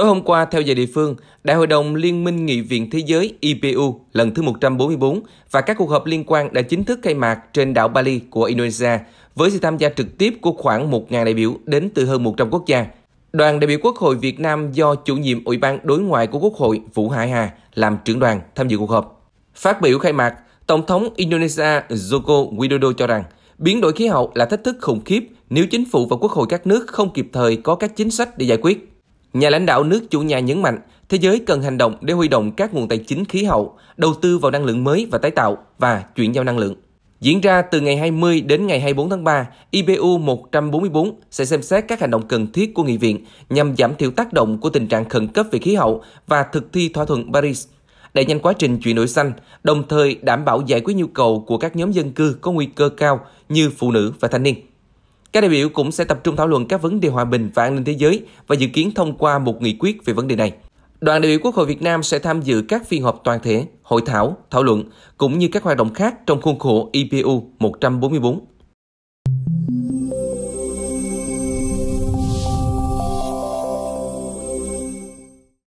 Tối hôm qua, theo giờ địa phương, Đại hội đồng Liên minh Nghị viện Thế giới IPU lần thứ 144 và các cuộc họp liên quan đã chính thức khai mạc trên đảo Bali của Indonesia với sự tham gia trực tiếp của khoảng 1.000 đại biểu đến từ hơn 100 quốc gia. Đoàn đại biểu Quốc hội Việt Nam do chủ nhiệm Ủy ban Đối ngoại của Quốc hội Vũ Hải Hà làm trưởng đoàn tham dự cuộc họp. Phát biểu khai mạc, Tổng thống Indonesia Joko Widodo cho rằng biến đổi khí hậu là thách thức khủng khiếp nếu chính phủ và quốc hội các nước không kịp thời có các chính sách để giải quyết. Nhà lãnh đạo nước chủ nhà nhấn mạnh, thế giới cần hành động để huy động các nguồn tài chính khí hậu, đầu tư vào năng lượng mới và tái tạo và chuyển giao năng lượng. Diễn ra từ ngày 20 đến ngày 24 tháng 3, IPU 144 sẽ xem xét các hành động cần thiết của Nghị viện nhằm giảm thiểu tác động của tình trạng khẩn cấp về khí hậu và thực thi thỏa thuận Paris, đẩy nhanh quá trình chuyển đổi xanh, đồng thời đảm bảo giải quyết nhu cầu của các nhóm dân cư có nguy cơ cao như phụ nữ và thanh niên. Các đại biểu cũng sẽ tập trung thảo luận các vấn đề hòa bình và an ninh thế giới và dự kiến thông qua một nghị quyết về vấn đề này. Đoàn đại biểu Quốc hội Việt Nam sẽ tham dự các phiên họp toàn thể, hội thảo, thảo luận cũng như các hoạt động khác trong khuôn khổ IPU e 144.